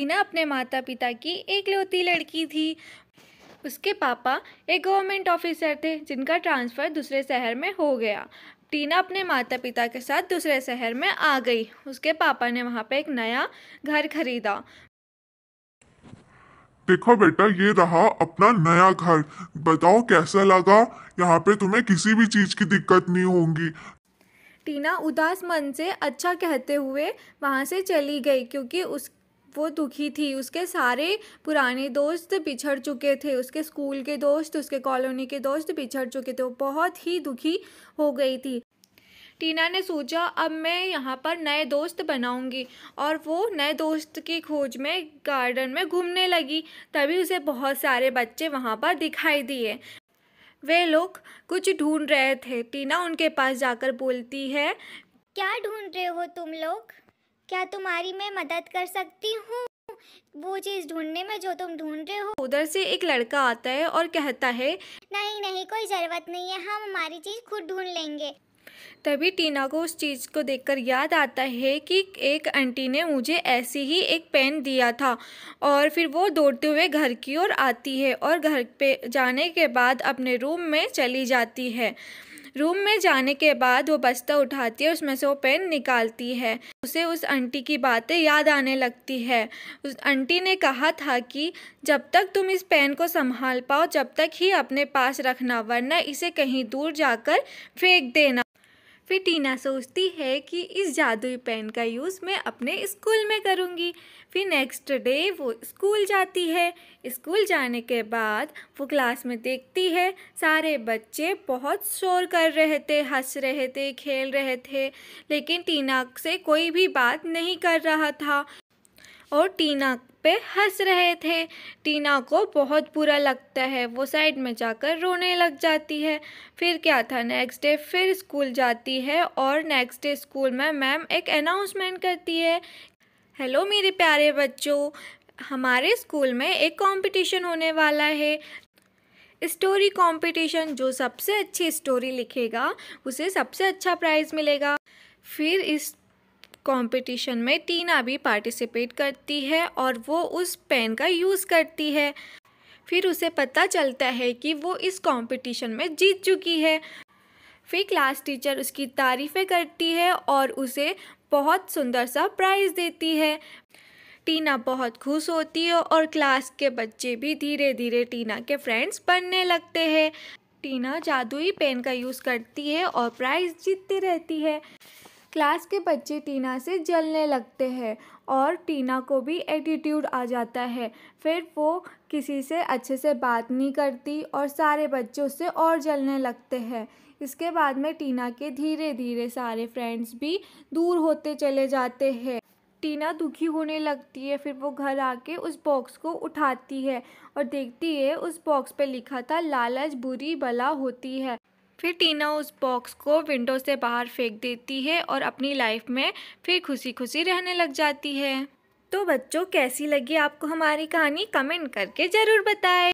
रीना अपने माता पिता की एकलौती लड़की थी उसके पापा एक गवर्नमेंट ऑफिसर थे जिनका ट्रांसफ़र दूसरे शहर में हो गया टीना अपने माता पिता के साथ दूसरे शहर में आ गई उसके पापा ने वहाँ पे एक नया घर खरीदा देखो बेटा ये रहा अपना नया घर बताओ कैसा लगा यहाँ पे तुम्हें किसी भी चीज़ की दिक्कत नहीं होगी टीना उदास मन से अच्छा कहते हुए वहाँ से चली गई क्योंकि उस वो दुखी थी उसके सारे पुराने दोस्त बिछड़ चुके थे उसके स्कूल के दोस्त उसके कॉलोनी के दोस्त बिछड़ चुके थे वो बहुत ही दुखी हो गई थी टीना ने सोचा अब मैं यहाँ पर नए दोस्त बनाऊंगी और वो नए दोस्त की खोज में गार्डन में घूमने लगी तभी उसे बहुत सारे बच्चे वहाँ पर दिखाई दिए वे लोग कुछ ढूंढ रहे थे टीना उनके पास जाकर बोलती है क्या ढूंढ रहे हो तुम लोग क्या तुम्हारी मैं मदद कर सकती हूँ वो चीज़ ढूंढने में जो तुम ढूंढ रहे हो उधर से एक लड़का आता है और कहता है नहीं नहीं कोई ज़रूरत नहीं है हम हमारी चीज़ खुद ढूंढ लेंगे तभी टीना को उस चीज़ को देखकर याद आता है कि एक आंटी ने मुझे ऐसी ही एक पेन दिया था और फिर वो दौड़ते हुए घर की ओर आती है और घर पे जाने के बाद अपने रूम में चली जाती है रूम में जाने के बाद वो बस्ता उठाती है उसमें से वो पेन निकालती है उसे उस आंटी की बातें याद आने लगती है उस आंटी ने कहा था कि जब तक तुम इस पेन को संभाल पाओ जब तक ही अपने पास रखना वरना इसे कहीं दूर जाकर फेंक देना फिर टीना सोचती है कि इस जादुई पेन का यूज़ मैं अपने स्कूल में करूँगी फिर नेक्स्ट डे वो स्कूल जाती है स्कूल जाने के बाद वो क्लास में देखती है सारे बच्चे बहुत शोर कर रहे थे हंस रहे थे खेल रहे थे लेकिन टीना से कोई भी बात नहीं कर रहा था और टीना पे हंस रहे थे टीना को बहुत बुरा लगता है वो साइड में जाकर रोने लग जाती है फिर क्या था नेक्स्ट डे फिर स्कूल जाती है और नेक्स्ट डे स्कूल में मैम एक अनाउंसमेंट करती है हेलो मेरे प्यारे बच्चों हमारे स्कूल में एक कंपटीशन होने वाला है स्टोरी कंपटीशन जो सबसे अच्छी स्टोरी लिखेगा उसे सबसे अच्छा प्राइज़ मिलेगा फिर इस कंपटीशन में टीना भी पार्टिसिपेट करती है और वो उस पेन का यूज़ करती है फिर उसे पता चलता है कि वो इस कंपटीशन में जीत चुकी है फिर क्लास टीचर उसकी तारीफ़ें करती है और उसे बहुत सुंदर सा प्राइज़ देती है टीना बहुत खुश होती है और क्लास के बच्चे भी धीरे धीरे टीना के फ्रेंड्स बनने लगते हैं टीना जादुई पेन का यूज़ करती है और प्राइज़ जीतती रहती है क्लास के बच्चे टीना से जलने लगते हैं और टीना को भी एटीट्यूड आ जाता है फिर वो किसी से अच्छे से बात नहीं करती और सारे बच्चे उससे और जलने लगते हैं इसके बाद में टीना के धीरे धीरे सारे फ्रेंड्स भी दूर होते चले जाते हैं टीना दुखी होने लगती है फिर वो घर आके उस बॉक्स को उठाती है और देखती है उस बॉक्स पे लिखा था लालच बुरी बला होती है फिर टीना उस बॉक्स को विंडो से बाहर फेंक देती है और अपनी लाइफ में फिर खुशी खुशी रहने लग जाती है तो बच्चों कैसी लगी आपको हमारी कहानी कमेंट करके ज़रूर बताएं